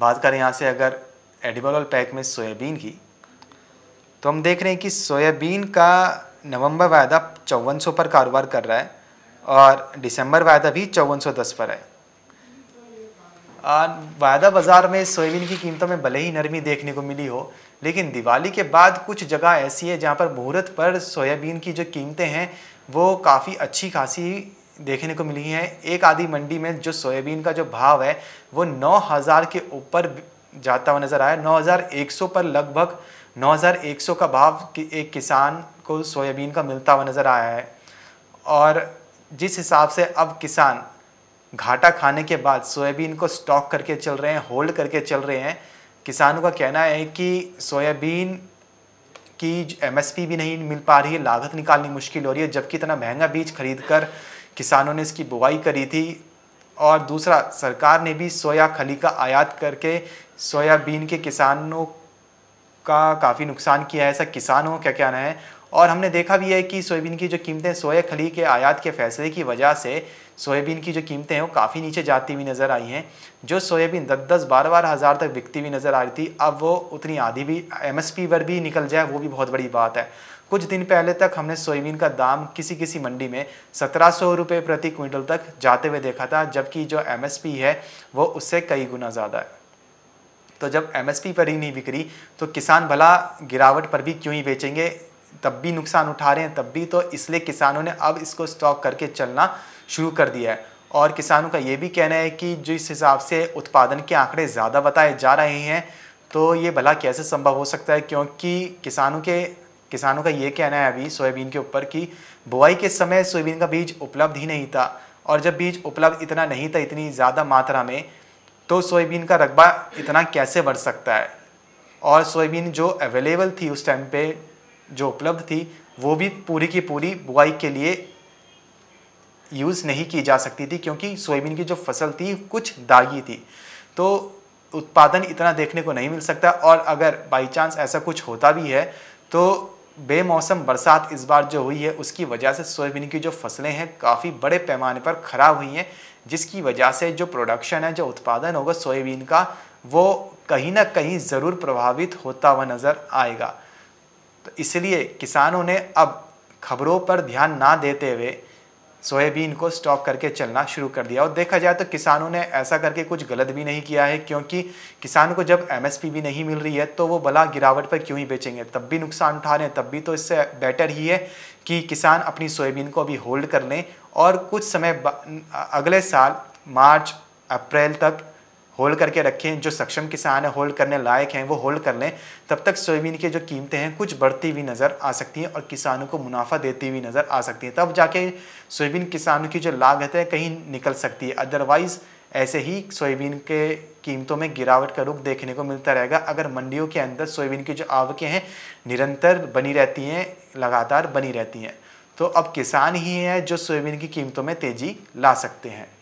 बात करें यहाँ से अगर एडिबल ऑयल पैक में सोयाबीन की तो हम देख रहे हैं कि सोयाबीन का नवंबर वायदा चौवन पर कारोबार कर रहा है और दिसंबर वायदा भी चौवन पर है वायदा बाज़ार में सोयाबीन की कीमतों में भले ही नरमी देखने को मिली हो लेकिन दिवाली के बाद कुछ जगह ऐसी है जहाँ पर मुहूर्त पर सोयाबीन की जो कीमतें हैं वो काफ़ी अच्छी खासी देखने को मिली है एक आधी मंडी में जो सोयाबीन का जो भाव है वो 9000 के ऊपर जाता हुआ नज़र आया 9100 पर लगभग 9100 का भाव कि एक किसान को सोयाबीन का मिलता हुआ नज़र आया है और जिस हिसाब से अब किसान घाटा खाने के बाद सोयाबीन को स्टॉक करके चल रहे हैं होल्ड करके चल रहे हैं किसानों का कहना है कि सोयाबीन की एमएसपी भी नहीं मिल पा रही है लागत निकालनी मुश्किल हो रही है जबकि इतना महंगा बीज खरीद कर किसानों ने इसकी बुआई करी थी और दूसरा सरकार ने भी सोया खली का आयात करके सोयाबीन के किसानों का काफ़ी नुकसान किया है ऐसा किसानों का क्या कहना है और हमने देखा भी है कि सोयाबीन की जो कीमतें सोया खली के आयात के फैसले की वजह से सोयाबीन की जो कीमतें हैं वो काफ़ी नीचे जाती हुई नज़र आई हैं जो सोयाबीन दस दस बारह बारह हज़ार तक बिकती हुई नज़र आ रही थी अब वो उतनी आधी भी पी पर भी निकल जाए वो भी बहुत बड़ी बात है कुछ दिन पहले तक हमने सोयाबीन का दाम किसी किसी मंडी में सत्रह सौ रुपये प्रति क्विंटल तक जाते हुए देखा था जबकि जो पी है वो उससे कई गुना ज़्यादा है तो जब पी पर ही नहीं बिक्री तो किसान भला गिरावट पर भी क्यों ही बेचेंगे तब भी नुकसान उठा रहे हैं तब भी तो इसलिए किसानों ने अब इसको स्टॉक करके चलना शुरू कर दिया है और किसानों का ये भी कहना है कि जिस हिसाब से उत्पादन के आंकड़े ज़्यादा बताए जा रहे हैं तो ये भला कैसे संभव हो सकता है क्योंकि किसानों के किसानों का ये कहना है अभी सोयाबीन के ऊपर कि बुआई के समय सोयाबीन का बीज उपलब्ध ही नहीं था और जब बीज उपलब्ध इतना नहीं था इतनी ज़्यादा मात्रा में तो सोयाबीन का रकबा इतना कैसे बढ़ सकता है और सोयाबीन जो अवेलेबल थी उस टाइम पे जो उपलब्ध थी वो भी पूरी की पूरी बुआई के लिए यूज़ नहीं की जा सकती थी क्योंकि सोयाबीन की जो फसल थी कुछ दागी थी तो उत्पादन इतना देखने को नहीं मिल सकता और अगर बाई चांस ऐसा कुछ होता भी है तो बेमौसम बरसात इस बार जो हुई है उसकी वजह से सोयाबीन की जो फसलें हैं काफ़ी बड़े पैमाने पर ख़राब हुई हैं जिसकी वजह से जो प्रोडक्शन है जो उत्पादन होगा सोयाबीन का वो कहीं ना कहीं ज़रूर प्रभावित होता हुआ नज़र आएगा तो इसलिए किसानों ने अब खबरों पर ध्यान ना देते हुए सोयाबीन को स्टॉक करके चलना शुरू कर दिया और देखा जाए तो किसानों ने ऐसा करके कुछ गलत भी नहीं किया है क्योंकि किसान को जब एमएसपी भी नहीं मिल रही है तो वो भला गिरावट पर क्यों ही बेचेंगे तब भी नुकसान उठा रहे हैं तब भी तो इससे बेटर ही है कि किसान अपनी सोयाबीन को अभी होल्ड कर लें और कुछ समय अगले साल मार्च अप्रैल तक होल्ड करके रखें जो सक्षम किसान है होल्ड करने लायक हैं वो होल्ड कर लें तब तक सोयाबीन की जो कीमतें हैं कुछ बढ़ती हुई नज़र आ सकती हैं और किसानों को मुनाफा देती हुई नज़र आ सकती है तब जाके सोयाबीन किसानों की जो लागत है कहीं निकल सकती है अदरवाइज़ ऐसे ही सोयाबीन के कीमतों में गिरावट का रुख देखने को मिलता रहेगा अगर मंडियों के अंदर सोयाबीन की जो आवकें हैं निरंतर बनी रहती हैं लगातार बनी रहती हैं तो अब किसान ही हैं जो सोयाबीन की कीमतों में तेज़ी ला सकते हैं